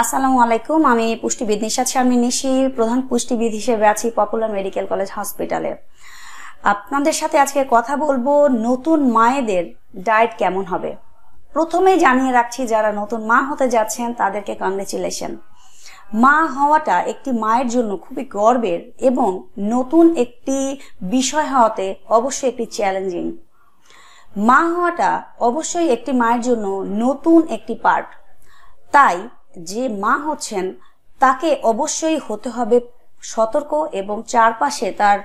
আসসালামু আলাইকুম আমি পুষ্টিবিদ নিশাদ শারমিন নিশি প্রধান পুষ্টিবিদ হিসেবে আছি পপুলার মেডিকেল কলেজ হসপিটালে আপনাদের সাথে আজকে কথা বলবো নতুন মায়েদের ডায়েট কেমন হবে প্রথমেই জানিয়ে রাখছি যারা নতুন মা হতে যাচ্ছেন তাদেরকে কংগ্রেচুলেশন মা হওয়াটা একটি মায়ের জন্য খুবই গর্বের এবং নতুন একটি বিষয় হওয়াতে অবশ্যই একটি চ্যালেঞ্জিং মা হওয়াটা অবশ্যই একটি মায়ের জন্য নতুন একটি পার্ট তাই যে মা হচ্ছেন তাকে অবশ্যই হতে হবে সতর্ক এবং চারপাশে তার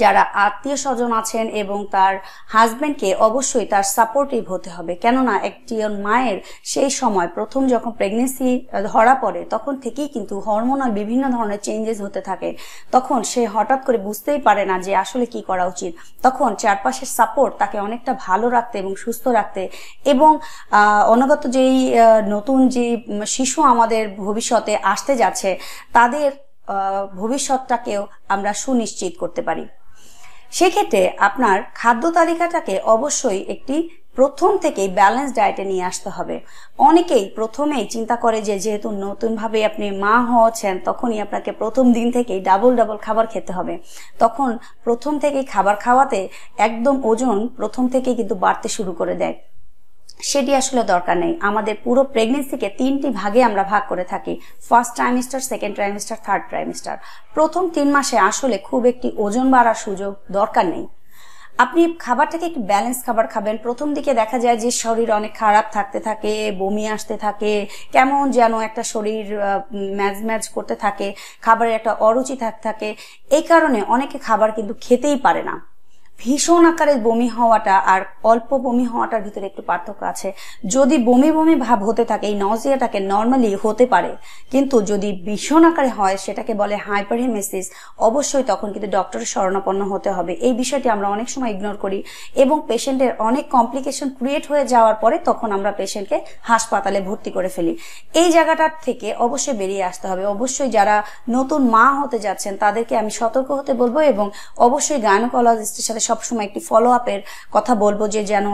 যারা আত্মীয় স্বজন আছেন এবং তার হাজব্যান্ডকে অবশ্যই তার সাপোর্টিভ হতে হবে কেননা একটি মায়ের সেই সময় প্রথম যখন প্রেগনেন্সি ধরা পড়ে তখন থেকেই কিন্তু হরমোনাল বিভিন্ন ধরনের চেঞ্জেস হতে থাকে তখন সে হঠাৎ করে বুঝতেই পারে না যে আসলে কি করা উচিত তখন চারপাশের সাপোর্ট তাকে অনেকটা ভালো রাখতে এবং সুস্থ রাখতে এবং অনগত যেই নতুন যে শিশু আমাদের ভবিষ্যতে আসতে যাচ্ছে তাদের ভবিষ্যৎটাকেও আমরা সুনিশ্চিত করতে পারি সেক্ষেত্রে আপনার খাদ্য তালিকাটাকে অবশ্যই একটি প্রথম থেকেই ব্যালেন্স ডায়েটে নিয়ে আসতে হবে অনেকেই প্রথমেই চিন্তা করে যে যেহেতু নতুনভাবে আপনি মা হচ্ছেন তখনই আপনাকে প্রথম দিন থেকেই ডাবল ডাবল খাবার খেতে হবে তখন প্রথম থেকেই খাবার খাওয়াতে একদম ওজন প্রথম থেকেই কিন্তু বাড়তে শুরু করে দেয় সেটি আসলে দরকার নেই আমাদের পুরো প্রেগনেন্সিকে তিনটি ভাগে আমরা ভাগ করে থাকি first trimester second trimester third trimester প্রথম তিন মাসে আসলে খুব একটি ওজন বাড়ার সুযোগ দরকার নেই আপনি খাবারটাকে একটু ব্যালেন্স খাবার খাবেন প্রথম দিকে দেখা যায় যে শরীর অনেক খারাপ থাকতে থাকে বমি আসতে থাকে কেমন যেন একটা শরীর ম্যাজ ম্যাজ করতে থাকে খাবারের একটা অরুচি থাকতে থাকে এই কারণে অনেকে খাবার কিন্তু খেতেই পারে না ভীষণ আকারে বমি হওয়াটা আর অল্প বমি হওয়াটার ভিতরে একটু পার্থক্য আছে যদি বমি বমি ভাব হতে থাকে এই নজিয়াটাকে নর্মালি হতে পারে কিন্তু যদি ভীষণ আকারে হয় সেটাকে বলে হাইপারহেমেসিস অবশ্যই তখন কিন্তু ডক্টরের শরণাপন্ন হতে হবে এই বিষয়টি আমরা অনেক সময় ইগনোর করি এবং পেশেন্টের অনেক কমপ্লিকেশন ক্রিয়েট হয়ে যাওয়ার পরে তখন আমরা পেশেন্টকে হাসপাতালে ভর্তি করে ফেলি এই জায়গাটার থেকে অবশ্যই বেরিয়ে আসতে হবে অবশ্যই যারা নতুন মা হতে যাচ্ছেন তাদেরকে আমি সতর্ক হতে বলবো এবং অবশ্যই গায়নোকোলজিস্টের সাথে সবসময় একটি ফলো আপের কথা বলবো যে যেন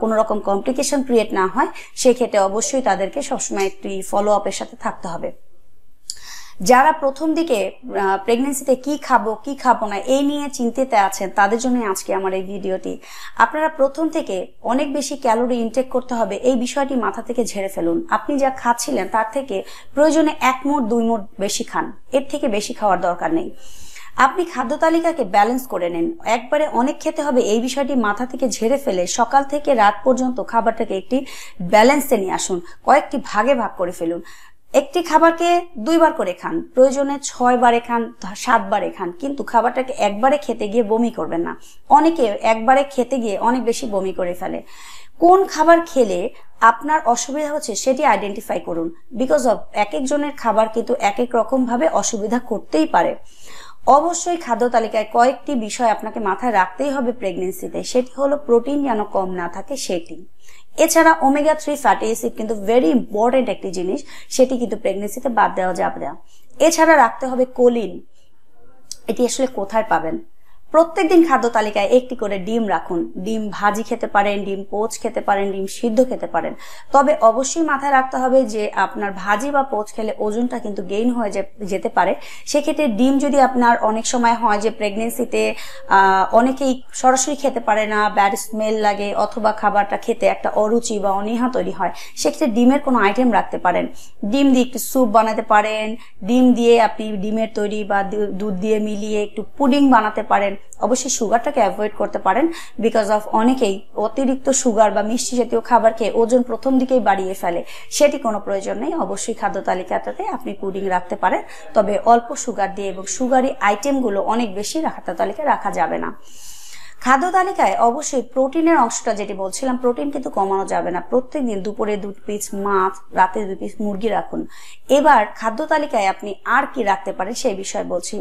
কোনো রকম কমপ্লিকেশন ক্রিয়েট না হয় সেক্ষেত্রে অবশ্যই তাদেরকে সবসময় একটি ফলো আপের সাথে থাকতে হবে যারা প্রথম দিকে প্রেগনেন্সিতে কি খাবো কি খাবো না এই নিয়ে চিন্তিত আছেন তাদের জন্য আজকে আমার এই ভিডিওটি আপনারা প্রথম থেকে অনেক বেশি ক্যালোরি ইনটেক করতে হবে এই বিষয়টি মাথা থেকে ঝেড়ে ফেলুন আপনি যা খাচ্ছিলেন তার থেকে প্রয়োজনে এক মোট দুই মোট বেশি খান এর থেকে বেশি খাওয়ার দরকার নেই আপনি খাদ্য তালিকাকে ব্যালেন্স করে নেন একবারে অনেক খেতে হবে এই বিষয়টি মাথা থেকে ঝেড়ে ফেলে সকাল থেকে রাত পর্যন্ত খাবারটাকে একটি ব্যালেন্সে নিয়ে আসুন কয়েকটি ভাগে ভাগ করে ফেলুন একটি খাবারকে দুইবার করে খান প্রয়োজনে ছয় বারে খান সাতবারে খান কিন্তু খাবারটাকে একবারে খেতে গিয়ে বমি করবেন না অনেকে একবারে খেতে গিয়ে অনেক বেশি বমি করে ফেলে কোন খাবার খেলে আপনার অসুবিধা হচ্ছে সেটি আইডেন্টিফাই করুন বিকজ অফ এক একজনের খাবার কিন্তু এক এক রকমভাবে অসুবিধা করতেই পারে অবশ্যই খাদ্য তালিকায় কয়েকটি বিষয় আপনাকে মাথায় রাখতেই হবে প্রেগনেন্সিতে সেটি হলো প্রোটিন যেন কম না থাকে সেটি এছাড়া ওমেগা থ্রি ফ্যাটি অ্যাসিড কিন্তু ভেরি ইম্পর্টেন্ট একটি জিনিস সেটি কিন্তু প্রেগনেন্সিতে বাদ দেওয়া যাবে না এছাড়া রাখতে হবে কোলিন এটি আসলে কোথায় পাবেন প্রত্যেকদিন খাদ্য তালিকায় একটি করে ডিম রাখুন ডিম ভাজি খেতে পারেন ডিম পোচ খেতে পারেন ডিম সিদ্ধ খেতে পারেন তবে অবশ্যই মাথায় রাখতে হবে যে আপনার ভাজি বা পোচ খেলে ওজনটা কিন্তু গেইন হয়ে যেতে পারে সেক্ষেত্রে ডিম যদি আপনার অনেক সময় হয় যে প্রেগনেন্সিতে অনেকেই সরাসরি খেতে পারে না ব্যাড স্মেল লাগে অথবা খাবারটা খেতে একটা অরুচি বা অনীহা তৈরি হয় সেক্ষেত্রে ডিমের কোনো আইটেম রাখতে পারেন ডিম দিয়ে একটু স্যুপ বানাতে পারেন ডিম দিয়ে আপনি ডিমের তৈরি বা দুধ দিয়ে মিলিয়ে একটু পুডিং বানাতে পারেন অবশ্যই সুগারটাকে অ্যাভয়েড করতে পারেন বিকজ অফ অনেকেই অতিরিক্ত সুগার বা মিষ্টি জাতীয় খাবার খেয়ে ওজন প্রথম দিকেই বাড়িয়ে ফেলে সেটি কোনো প্রয়োজন নেই অবশ্যই খাদ্য তালিকাটাতে আপনি পুডিং রাখতে পারেন তবে অল্প সুগার দিয়ে এবং সুগারি আইটেমগুলো অনেক বেশি খাদ্য তালিকায় রাখা যাবে না খাদ্য তালিকায় অবশ্যই প্রোটিনের অংশটা যেটি বলছিলাম প্রোটিন কিন্তু কমানো যাবে না প্রত্যেক দিন দুপুরে দু পিস মাছ রাতে দু পিস মুরগি রাখুন এবার খাদ্য তালিকায় আপনি আর কি রাখতে পারেন সেই বিষয়ে বলছি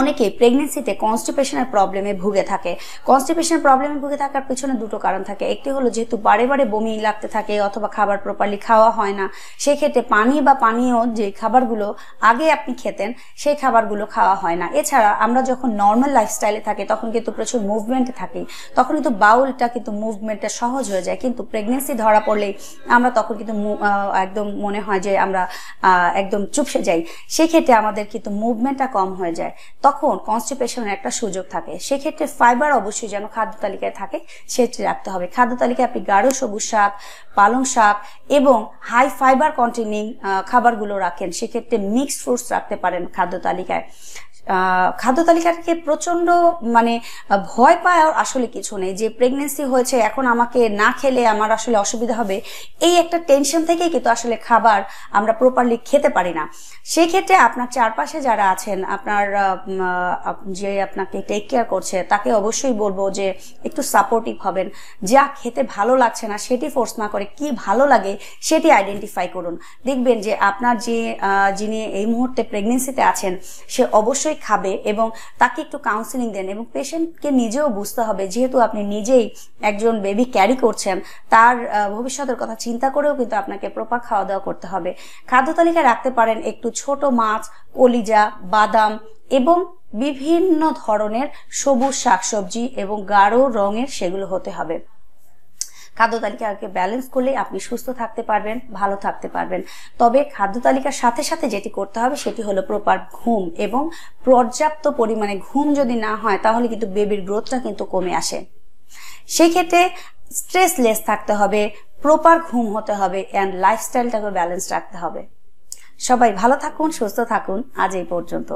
অনেকে প্রেগনেন্সিতে কনস্টিপেশনের প্রবলেমে ভুগে থাকে কনস্টিপেশন প্রবলেমে ভুগে থাকার পিছনে দুটো কারণ থাকে একটি হলো যেহেতু বারে বারে বমি লাগতে থাকে অথবা খাবার প্রপারলি খাওয়া হয় না সেক্ষেত্রে পানি বা পানীয় যে খাবারগুলো আগে আপনি খেতেন সেই খাবারগুলো খাওয়া হয় না এছাড়া আমরা যখন নর্মাল লাইফস্টাইলে থাকি তখন কিন্তু প্রচুর মুভমেন্টে থাকি তখন কিন্তু বাউলটা কিন্তু মুভমেন্টটা সহজ হয়ে যায় কিন্তু প্রেগনেন্সি ধরা পড়লেই আমরা তখন কিন্তু একদম মনে হয় যে আমরা একদম চুপসে যাই সেক্ষেত্রে আমাদের কিন্তু মুভমেন্টটা কম হয়ে যায় তখন কনস্টিপেশনের একটা সুযোগ থাকে সেক্ষেত্রে ফাইবার অবশ্যই যেন খাদ্য তালিকায় থাকে সেটি রাখতে হবে খাদ্য তালিকায় আপনি গাঢ় সবুজ শাক পালং শাক এবং হাই ফাইবার কন্টেনিং খাবারগুলো রাখেন সেক্ষেত্রে মিক্সড ফ্রুটস রাখতে পারেন খাদ্য তালিকায় খাদ্য তালিকাকে প্রচন্ড মানে ভয় আর আসলে কিছু নেই যে প্রেগনেন্সি হয়েছে এখন আমাকে না খেলে আমার আসলে অসুবিধা হবে এই একটা টেনশন থেকে কিন্তু আসলে খাবার আমরা প্রপারলি খেতে পারি না সেক্ষেত্রে আপনার চারপাশে যারা আছেন আপনার যে আপনাকে টেক কেয়ার করছে তাকে অবশ্যই বলবো যে একটু সাপোর্টিভ হবেন যা খেতে ভালো লাগছে না সেটি ফোর্স না করে কি ভালো লাগে সেটি আইডেন্টিফাই করুন দেখবেন যে আপনার যে যিনি এই মুহূর্তে প্রেগনেন্সিতে আছেন সে অবশ্যই খাবে এবং তাকে একটু কাউন্সিলিং দেন এবং পেশেন্টকে নিজেও বুঝতে হবে যেহেতু আপনি নিজেই একজন বেবি ক্যারি করছেন তার ভবিষ্যতের কথা চিন্তা করেও কিন্তু আপনাকে প্রপার খাওয়া দাওয়া করতে হবে খাদ্য তালিকায় রাখতে পারেন একটু ছোট মাছ কলিজা বাদাম এবং বিভিন্ন ধরনের সবুজ শাকসবজি এবং গাঢ় রঙের সেগুলো হতে হবে খাদ্য তালিকাকে ব্যালেন্স করলে আপনি সুস্থ থাকতে পারবেন ভালো থাকতে পারবেন তবে খাদ্য তালিকার সাথে সাথে যেটি করতে হবে সেটি হলো প্রপার ঘুম এবং পর্যাপ্ত পরিমাণে ঘুম যদি না হয় তাহলে কিন্তু বেবির গ্রোথটা কিন্তু কমে আসে সেক্ষেত্রে স্ট্রেসলেস থাকতে হবে প্রপার ঘুম হতে হবে অ্যান্ড লাইফস্টাইলটাকে ব্যালেন্স রাখতে হবে সবাই ভালো থাকুন সুস্থ থাকুন আজ এই পর্যন্ত